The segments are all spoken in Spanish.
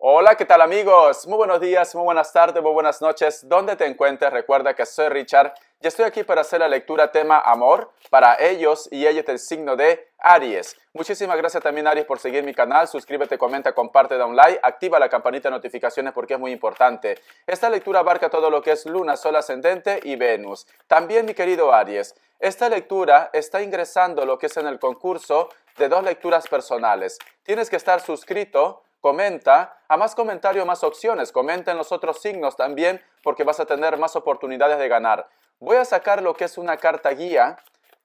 Hola, ¿qué tal amigos? Muy buenos días, muy buenas tardes, muy buenas noches. donde te encuentres? Recuerda que soy Richard y estoy aquí para hacer la lectura tema amor para ellos y ellos del signo de Aries. Muchísimas gracias también Aries por seguir mi canal. Suscríbete, comenta, comparte, da un like, activa la campanita de notificaciones porque es muy importante. Esta lectura abarca todo lo que es Luna, Sol ascendente y Venus. También mi querido Aries, esta lectura está ingresando lo que es en el concurso de dos lecturas personales. Tienes que estar suscrito comenta, a más comentario, más opciones, comenta en los otros signos también porque vas a tener más oportunidades de ganar. Voy a sacar lo que es una carta guía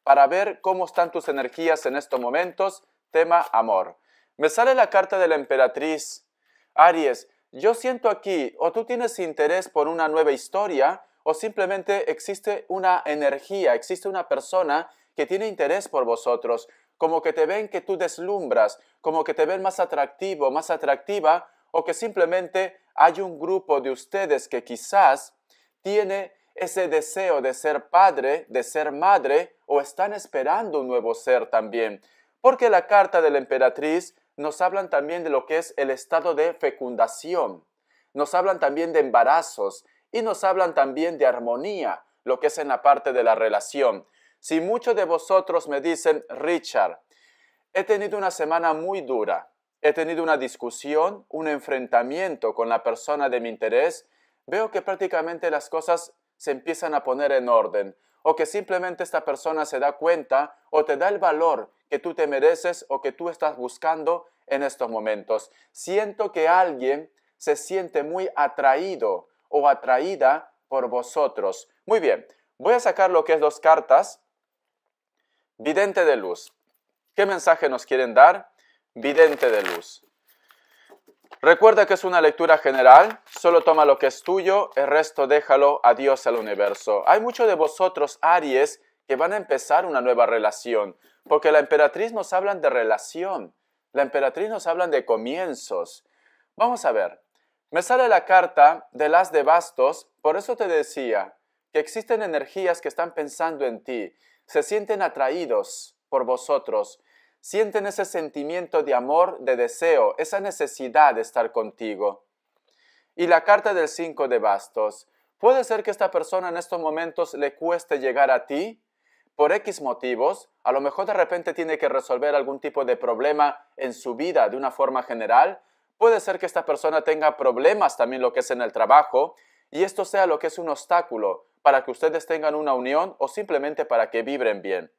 para ver cómo están tus energías en estos momentos, tema amor. Me sale la carta de la emperatriz. Aries, yo siento aquí, o tú tienes interés por una nueva historia, o simplemente existe una energía, existe una persona que tiene interés por vosotros como que te ven que tú deslumbras, como que te ven más atractivo, más atractiva, o que simplemente hay un grupo de ustedes que quizás tiene ese deseo de ser padre, de ser madre, o están esperando un nuevo ser también. Porque la carta de la emperatriz nos hablan también de lo que es el estado de fecundación, nos hablan también de embarazos y nos hablan también de armonía, lo que es en la parte de la relación. Si muchos de vosotros me dicen, Richard, he tenido una semana muy dura, he tenido una discusión, un enfrentamiento con la persona de mi interés, veo que prácticamente las cosas se empiezan a poner en orden, o que simplemente esta persona se da cuenta o te da el valor que tú te mereces o que tú estás buscando en estos momentos. Siento que alguien se siente muy atraído o atraída por vosotros. Muy bien, voy a sacar lo que es dos cartas Vidente de luz. ¿Qué mensaje nos quieren dar? Vidente de luz. Recuerda que es una lectura general, solo toma lo que es tuyo, el resto déjalo a Dios al universo. Hay muchos de vosotros, Aries, que van a empezar una nueva relación, porque la emperatriz nos habla de relación, la emperatriz nos habla de comienzos. Vamos a ver, me sale la carta de las de bastos, por eso te decía que existen energías que están pensando en ti, se sienten atraídos por vosotros, sienten ese sentimiento de amor, de deseo, esa necesidad de estar contigo. Y la carta del 5 de bastos. Puede ser que esta persona en estos momentos le cueste llegar a ti por X motivos, a lo mejor de repente tiene que resolver algún tipo de problema en su vida de una forma general, puede ser que esta persona tenga problemas también lo que es en el trabajo, y esto sea lo que es un obstáculo para que ustedes tengan una unión o simplemente para que vibren bien.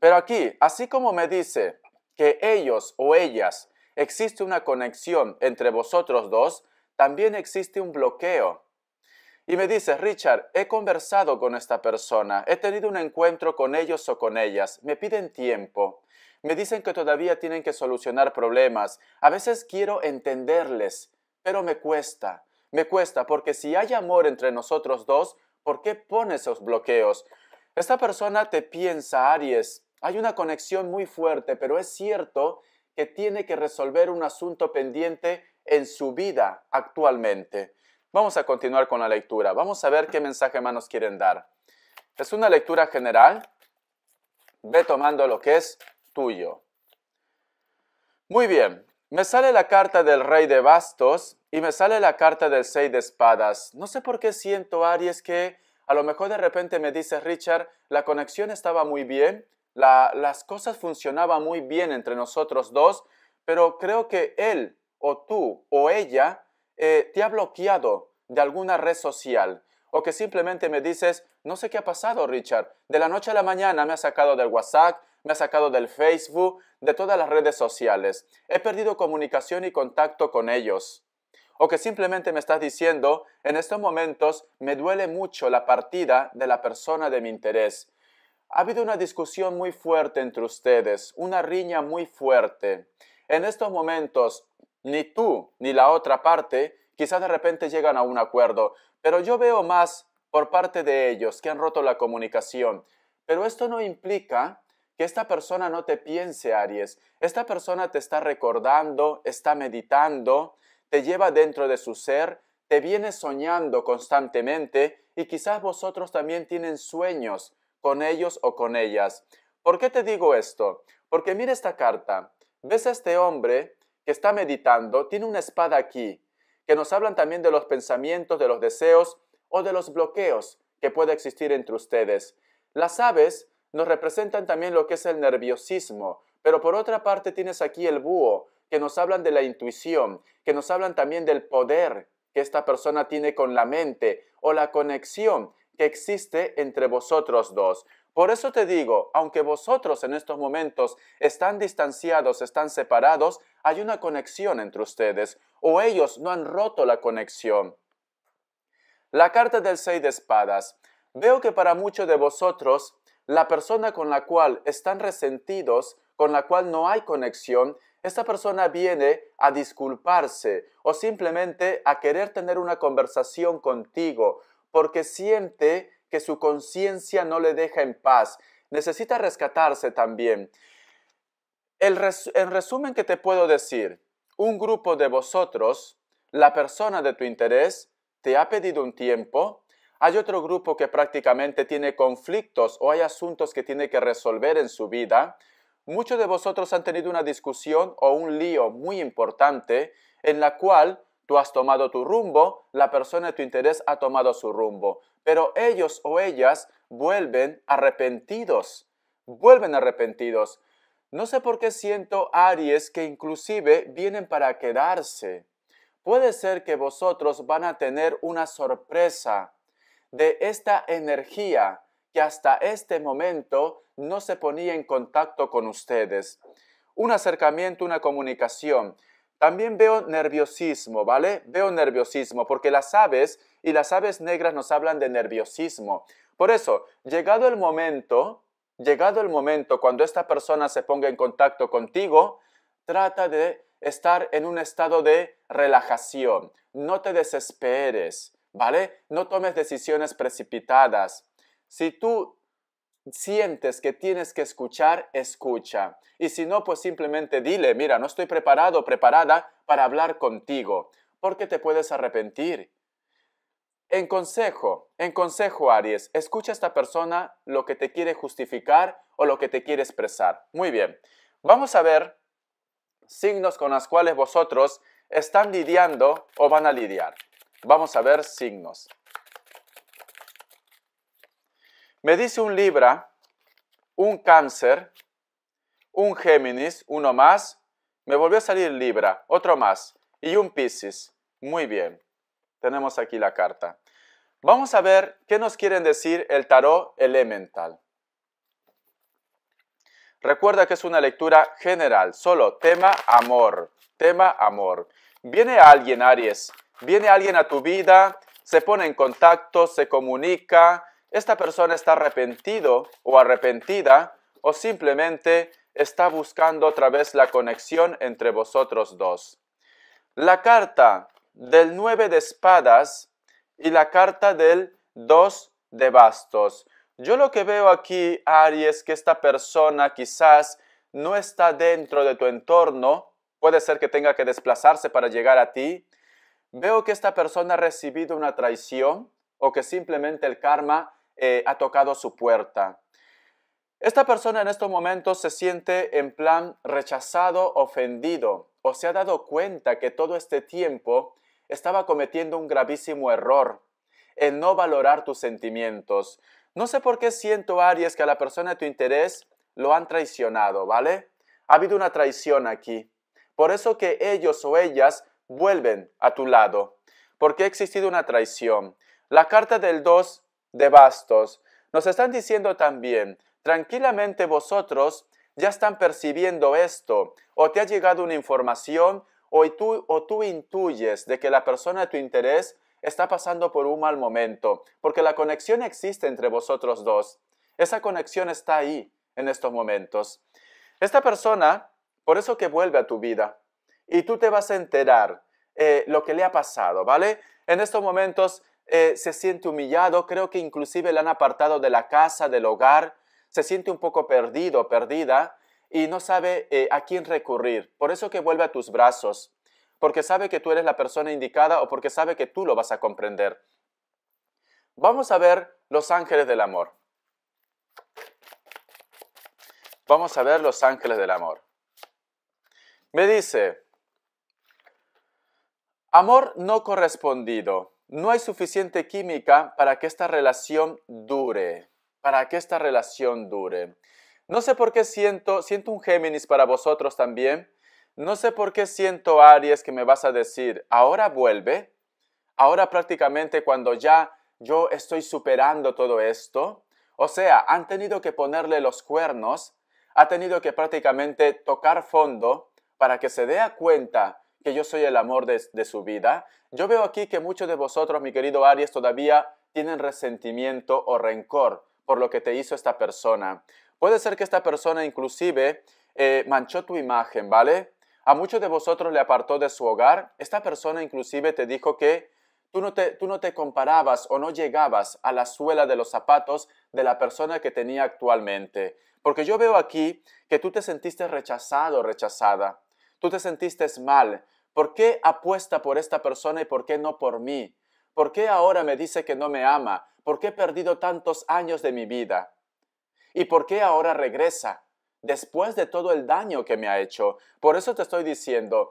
Pero aquí, así como me dice que ellos o ellas existe una conexión entre vosotros dos, también existe un bloqueo. Y me dice, Richard, he conversado con esta persona, he tenido un encuentro con ellos o con ellas, me piden tiempo, me dicen que todavía tienen que solucionar problemas, a veces quiero entenderles, pero me cuesta, me cuesta porque si hay amor entre nosotros dos, ¿por qué pone esos bloqueos? Esta persona te piensa, Aries. Hay una conexión muy fuerte, pero es cierto que tiene que resolver un asunto pendiente en su vida actualmente. Vamos a continuar con la lectura. Vamos a ver qué mensaje más nos quieren dar. Es una lectura general. Ve tomando lo que es tuyo. Muy bien. Me sale la carta del rey de bastos y me sale la carta del seis de espadas. No sé por qué siento, Aries, que a lo mejor de repente me dice Richard, la conexión estaba muy bien, las cosas funcionaban muy bien entre nosotros dos, pero creo que él o tú o ella eh, te ha bloqueado de alguna red social. O que simplemente me dices, no sé qué ha pasado, Richard. De la noche a la mañana me ha sacado del WhatsApp, me ha sacado del Facebook, de todas las redes sociales. He perdido comunicación y contacto con ellos o que simplemente me estás diciendo, en estos momentos me duele mucho la partida de la persona de mi interés. Ha habido una discusión muy fuerte entre ustedes, una riña muy fuerte. En estos momentos, ni tú ni la otra parte quizás de repente llegan a un acuerdo, pero yo veo más por parte de ellos que han roto la comunicación. Pero esto no implica que esta persona no te piense, Aries. Esta persona te está recordando, está meditando, te lleva dentro de su ser, te viene soñando constantemente y quizás vosotros también tienen sueños con ellos o con ellas. ¿Por qué te digo esto? Porque mira esta carta. ¿Ves a este hombre que está meditando? Tiene una espada aquí, que nos hablan también de los pensamientos, de los deseos o de los bloqueos que puede existir entre ustedes. Las aves nos representan también lo que es el nerviosismo, pero por otra parte tienes aquí el búho, que nos hablan de la intuición, que nos hablan también del poder que esta persona tiene con la mente o la conexión que existe entre vosotros dos. Por eso te digo, aunque vosotros en estos momentos están distanciados, están separados, hay una conexión entre ustedes o ellos no han roto la conexión. La carta del 6 de espadas. Veo que para muchos de vosotros, la persona con la cual están resentidos, con la cual no hay conexión, esta persona viene a disculparse o simplemente a querer tener una conversación contigo porque siente que su conciencia no le deja en paz. Necesita rescatarse también. El, resumen que te puedo decir, un grupo de vosotros, la persona de tu interés, te ha pedido un tiempo, hay otro grupo que prácticamente tiene conflictos o hay asuntos que tiene que resolver en su vida, muchos de vosotros han tenido una discusión o un lío muy importante en la cual tú has tomado tu rumbo, la persona de tu interés ha tomado su rumbo, pero ellos o ellas vuelven arrepentidos, vuelven arrepentidos. No sé por qué siento Aries que inclusive vienen para quedarse. Puede ser que vosotros van a tener una sorpresa de esta energía, hasta este momento no se ponía en contacto con ustedes. Un acercamiento, una comunicación. También veo nerviosismo, ¿vale? Veo nerviosismo, porque las aves y las aves negras nos hablan de nerviosismo. Por eso, llegado el momento, llegado el momento cuando esta persona se ponga en contacto contigo, trata de estar en un estado de relajación. No te desesperes, ¿vale? No tomes decisiones precipitadas. Si tú sientes que tienes que escuchar, escucha. Y si no, pues simplemente dile, mira, no estoy preparado, preparada para hablar contigo, porque te puedes arrepentir. En consejo, en consejo, Aries, escucha a esta persona lo que te quiere justificar o lo que te quiere expresar. Muy bien, vamos a ver signos con los cuales vosotros están lidiando o van a lidiar. Vamos a ver signos. Me dice un Libra, un Cáncer, un Géminis, uno más. Me volvió a salir Libra, otro más. Y un Pisces. Muy bien. Tenemos aquí la carta. Vamos a ver qué nos quieren decir el tarot elemental. Recuerda que es una lectura general, solo tema amor, tema amor. Viene alguien, Aries, viene alguien a tu vida, se pone en contacto, se comunica, esta persona está arrepentido o arrepentida o simplemente está buscando otra vez la conexión entre vosotros dos. La carta del nueve de espadas y la carta del dos de bastos. Yo lo que veo aquí, Aries es que esta persona quizás no está dentro de tu entorno, puede ser que tenga que desplazarse para llegar a ti. Veo que esta persona ha recibido una traición o que simplemente el karma eh, ha tocado su puerta. Esta persona en estos momentos se siente en plan rechazado, ofendido, o se ha dado cuenta que todo este tiempo estaba cometiendo un gravísimo error en no valorar tus sentimientos. No sé por qué siento, Aries, que a la persona de tu interés lo han traicionado, ¿vale? Ha habido una traición aquí. Por eso que ellos o ellas vuelven a tu lado. Porque ha existido una traición. La carta del 2 de bastos, nos están diciendo también, tranquilamente vosotros ya están percibiendo esto, o te ha llegado una información, o tú, o tú intuyes de que la persona de tu interés está pasando por un mal momento, porque la conexión existe entre vosotros dos. Esa conexión está ahí en estos momentos. Esta persona, por eso que vuelve a tu vida, y tú te vas a enterar eh, lo que le ha pasado, ¿vale? En estos momentos eh, se siente humillado, creo que inclusive le han apartado de la casa, del hogar, se siente un poco perdido, perdida, y no sabe eh, a quién recurrir. Por eso que vuelve a tus brazos, porque sabe que tú eres la persona indicada o porque sabe que tú lo vas a comprender. Vamos a ver los ángeles del amor. Vamos a ver los ángeles del amor. Me dice, amor no correspondido. No hay suficiente química para que esta relación dure, para que esta relación dure. No sé por qué siento, siento un Géminis para vosotros también. No sé por qué siento Aries que me vas a decir, ahora vuelve, ahora prácticamente cuando ya yo estoy superando todo esto. O sea, han tenido que ponerle los cuernos, ha tenido que prácticamente tocar fondo para que se dé cuenta que yo soy el amor de, su vida. Yo veo aquí que muchos de vosotros, mi querido Aries, todavía tienen resentimiento o rencor por lo que te hizo esta persona. Puede ser que esta persona inclusive eh, manchó tu imagen, ¿vale? A muchos de vosotros le apartó de su hogar. Esta persona inclusive te dijo que tú no te, tú no te comparabas o no llegabas a la suela de los zapatos de la persona que tenía actualmente. Porque yo veo aquí que tú te sentiste rechazado, o rechazada tú te sentiste mal. ¿Por qué apuesta por esta persona y por qué no por mí? ¿Por qué ahora me dice que no me ama? ¿Por qué he perdido tantos años de mi vida? ¿Y por qué ahora regresa? Después de todo el daño que me ha hecho. Por eso te estoy diciendo,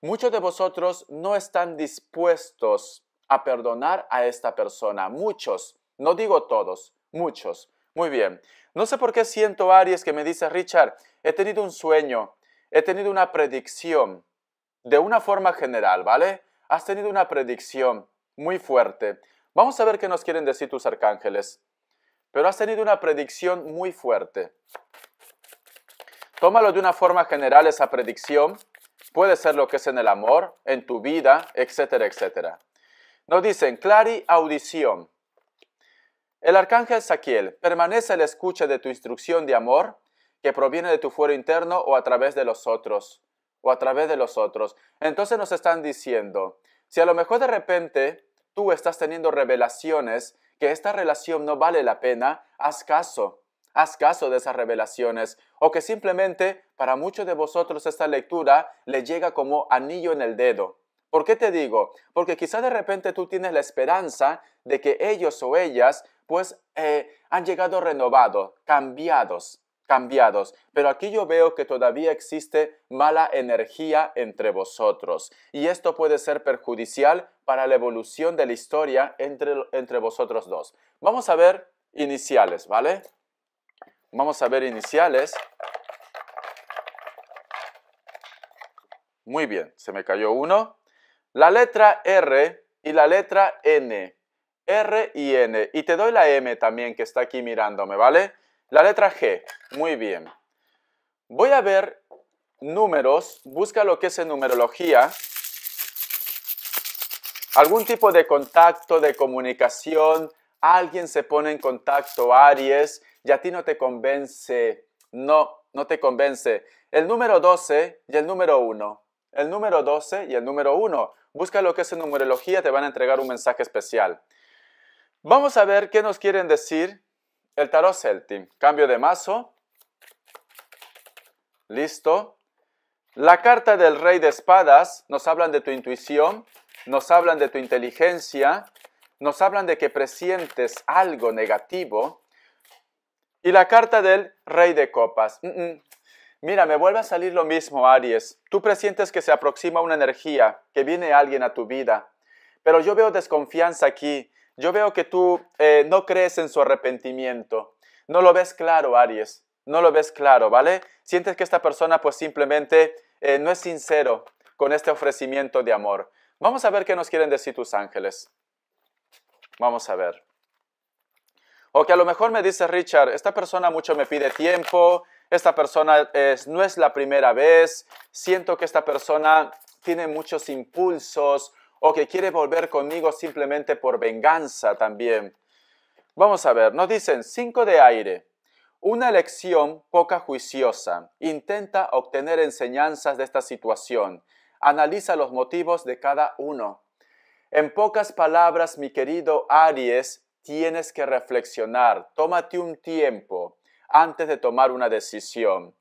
muchos de vosotros no están dispuestos a perdonar a esta persona. Muchos, no digo todos, muchos. Muy bien. No sé por qué siento, Aries, que me dice, Richard, he tenido un sueño he tenido una predicción, de una forma general, ¿vale? Has tenido una predicción muy fuerte. Vamos a ver qué nos quieren decir tus arcángeles. Pero has tenido una predicción muy fuerte. Tómalo de una forma general esa predicción. Puede ser lo que es en el amor, en tu vida, etcétera, etcétera. Nos dicen, clari audición. El arcángel Saquiel permanece el escucha de tu instrucción de amor que proviene de tu fuero interno o a través de los otros, o a través de los otros. Entonces nos están diciendo, si a lo mejor de repente tú estás teniendo revelaciones que esta relación no vale la pena, haz caso, haz caso de esas revelaciones, o que simplemente para muchos de vosotros esta lectura le llega como anillo en el dedo. ¿Por qué te digo? Porque quizá de repente tú tienes la esperanza de que ellos o ellas pues eh, han llegado renovados, cambiados, cambiados, pero aquí yo veo que todavía existe mala energía entre vosotros y esto puede ser perjudicial para la evolución de la historia entre, entre vosotros dos. Vamos a ver iniciales, ¿vale? Vamos a ver iniciales. Muy bien, se me cayó uno. La letra R y la letra N. R y N. Y te doy la M también que está aquí mirándome, ¿vale? La letra G, muy bien. Voy a ver números, busca lo que es en numerología, algún tipo de contacto, de comunicación, alguien se pone en contacto, Aries, y a ti no te convence, no, no te convence. El número 12 y el número 1. El número 12 y el número 1. Busca lo que es en numerología, te van a entregar un mensaje especial. Vamos a ver qué nos quieren decir el tarot Celtic. Cambio de mazo. Listo. La carta del rey de espadas nos hablan de tu intuición, nos hablan de tu inteligencia, nos hablan de que presientes algo negativo. Y la carta del rey de copas. Mm, mm. Mira, me vuelve a salir lo mismo, Aries. Tú presientes que se aproxima una energía, que viene alguien a tu vida. Pero yo veo desconfianza aquí, yo veo que tú eh, no crees en su arrepentimiento. No lo ves claro, Aries. No lo ves claro, ¿vale? Sientes que esta persona pues simplemente eh, no es sincero con este ofrecimiento de amor. Vamos a ver qué nos quieren decir tus ángeles. Vamos a ver. O que a lo mejor me dice Richard, esta persona mucho me pide tiempo, esta persona es, no es la primera vez, siento que esta persona tiene muchos impulsos o que quiere volver conmigo simplemente por venganza también. Vamos a ver, nos dicen cinco de aire. Una elección poca juiciosa. Intenta obtener enseñanzas de esta situación. Analiza los motivos de cada uno. En pocas palabras, mi querido Aries, tienes que reflexionar. Tómate un tiempo antes de tomar una decisión.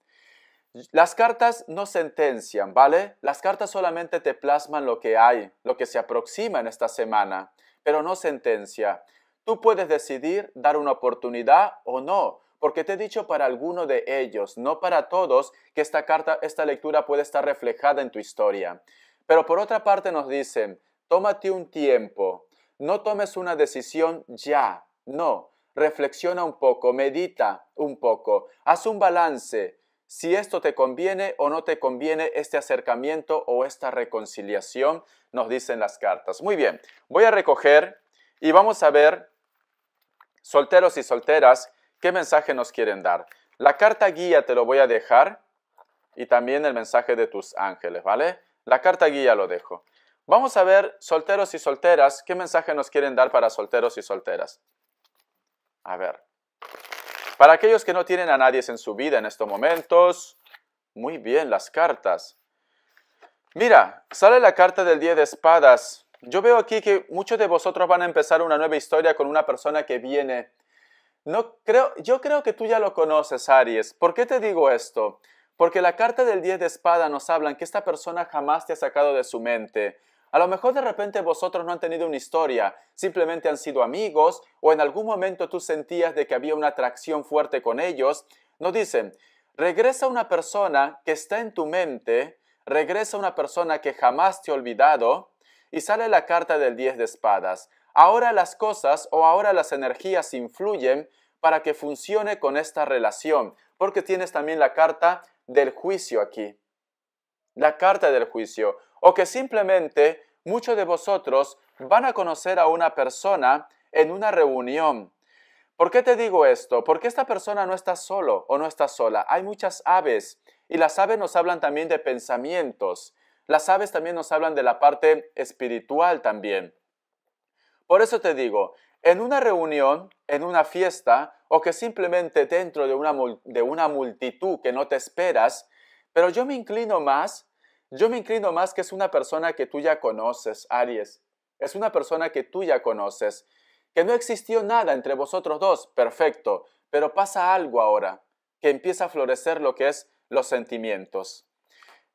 Las cartas no sentencian, ¿vale? Las cartas solamente te plasman lo que hay, lo que se aproxima en esta semana, pero no sentencia. Tú puedes decidir dar una oportunidad o no, porque te he dicho para alguno de ellos, no para todos, que esta carta, esta lectura puede estar reflejada en tu historia. Pero por otra parte nos dicen, tómate un tiempo, no tomes una decisión ya, no, reflexiona un poco, medita un poco, haz un balance, si esto te conviene o no te conviene este acercamiento o esta reconciliación, nos dicen las cartas. Muy bien, voy a recoger y vamos a ver, solteros y solteras, qué mensaje nos quieren dar. La carta guía te lo voy a dejar y también el mensaje de tus ángeles, ¿vale? La carta guía lo dejo. Vamos a ver, solteros y solteras, qué mensaje nos quieren dar para solteros y solteras. A ver. Para aquellos que no tienen a nadie en su vida en estos momentos, muy bien, las cartas. Mira, sale la carta del 10 de espadas. Yo veo aquí que muchos de vosotros van a empezar una nueva historia con una persona que viene. No creo, yo creo que tú ya lo conoces, Aries. ¿Por qué te digo esto? Porque la carta del 10 de espada nos habla que esta persona jamás te ha sacado de su mente. A lo mejor de repente vosotros no han tenido una historia, simplemente han sido amigos o en algún momento tú sentías de que había una atracción fuerte con ellos. Nos dicen, regresa una persona que está en tu mente, regresa una persona que jamás te ha olvidado y sale la carta del 10 de espadas. Ahora las cosas o ahora las energías influyen para que funcione con esta relación, porque tienes también la carta del juicio aquí. La carta del juicio o que simplemente muchos de vosotros van a conocer a una persona en una reunión. ¿Por qué te digo esto? Porque esta persona no está solo o no está sola. Hay muchas aves y las aves nos hablan también de pensamientos. Las aves también nos hablan de la parte espiritual también. Por eso te digo, en una reunión, en una fiesta o que simplemente dentro de una, de una multitud que no te esperas, pero yo me inclino más yo me inclino más que es una persona que tú ya conoces, Aries. Es una persona que tú ya conoces. Que no existió nada entre vosotros dos, perfecto. Pero pasa algo ahora, que empieza a florecer lo que es los sentimientos.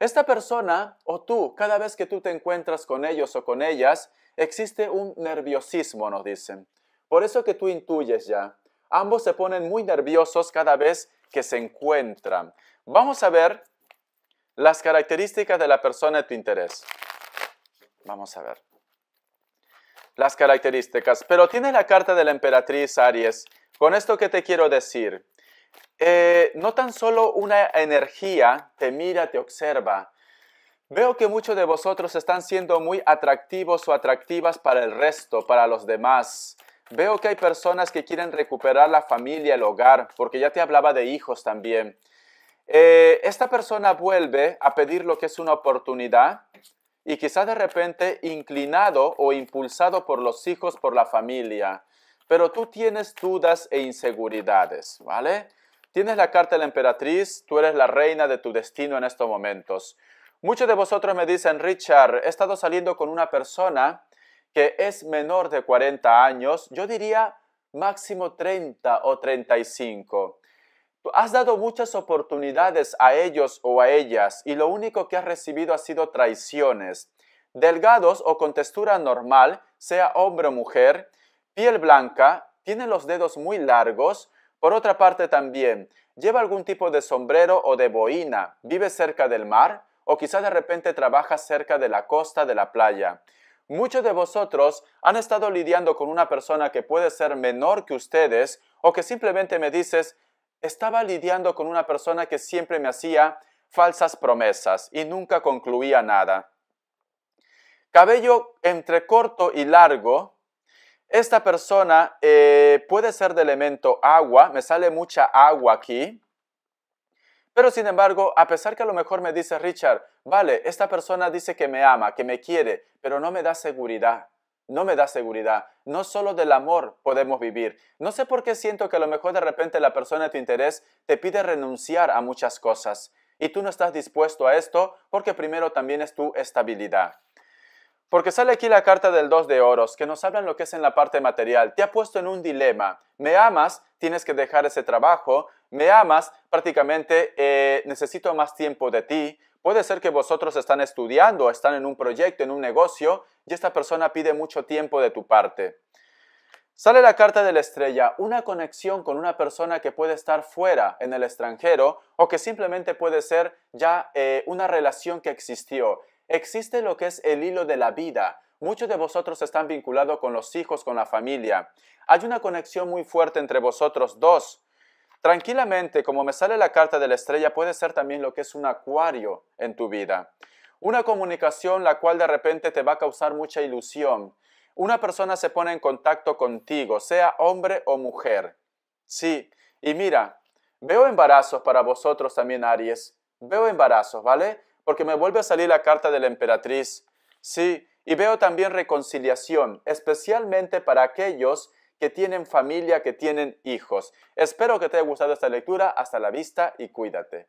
Esta persona o tú, cada vez que tú te encuentras con ellos o con ellas, existe un nerviosismo, nos dicen. Por eso que tú intuyes ya. Ambos se ponen muy nerviosos cada vez que se encuentran. Vamos a ver las características de la persona de tu interés. Vamos a ver. Las características. Pero tiene la carta de la emperatriz Aries. Con esto que te quiero decir, eh, no tan solo una energía te mira, te observa. Veo que muchos de vosotros están siendo muy atractivos o atractivas para el resto, para los demás. Veo que hay personas que quieren recuperar la familia, el hogar, porque ya te hablaba de hijos también. Eh, esta persona vuelve a pedir lo que es una oportunidad y quizá de repente inclinado o impulsado por los hijos, por la familia, pero tú tienes dudas e inseguridades, ¿vale? Tienes la carta de la emperatriz, tú eres la reina de tu destino en estos momentos. Muchos de vosotros me dicen, Richard, he estado saliendo con una persona que es menor de 40 años, yo diría máximo 30 o 35. Has dado muchas oportunidades a ellos o a ellas y lo único que has recibido ha sido traiciones. Delgados o con textura normal, sea hombre o mujer, piel blanca, tiene los dedos muy largos. Por otra parte también, lleva algún tipo de sombrero o de boina, vive cerca del mar o quizá de repente trabaja cerca de la costa de la playa. Muchos de vosotros han estado lidiando con una persona que puede ser menor que ustedes o que simplemente me dices, estaba lidiando con una persona que siempre me hacía falsas promesas y nunca concluía nada. Cabello entre corto y largo. Esta persona eh, puede ser de elemento agua, me sale mucha agua aquí. Pero sin embargo, a pesar que a lo mejor me dice Richard, vale, esta persona dice que me ama, que me quiere, pero no me da seguridad no me da seguridad. No solo del amor podemos vivir. No sé por qué siento que a lo mejor de repente la persona de tu interés te pide renunciar a muchas cosas y tú no estás dispuesto a esto porque primero también es tu estabilidad. Porque sale aquí la carta del 2 de oros, que nos habla en lo que es en la parte material. Te ha puesto en un dilema. Me amas, tienes que dejar ese trabajo. Me amas, prácticamente eh, necesito más tiempo de ti. Puede ser que vosotros están estudiando, están en un proyecto, en un negocio, y esta persona pide mucho tiempo de tu parte. Sale la carta de la estrella, una conexión con una persona que puede estar fuera, en el extranjero, o que simplemente puede ser ya eh, una relación que existió. Existe lo que es el hilo de la vida. Muchos de vosotros están vinculados con los hijos, con la familia. Hay una conexión muy fuerte entre vosotros dos. Tranquilamente, como me sale la carta de la estrella, puede ser también lo que es un acuario en tu vida. Una comunicación la cual de repente te va a causar mucha ilusión. Una persona se pone en contacto contigo, sea hombre o mujer. Sí, y mira, veo embarazos para vosotros también, Aries. Veo embarazos, ¿vale? Porque me vuelve a salir la carta de la emperatriz. Sí, y veo también reconciliación, especialmente para aquellos que tienen familia, que tienen hijos. Espero que te haya gustado esta lectura. Hasta la vista y cuídate.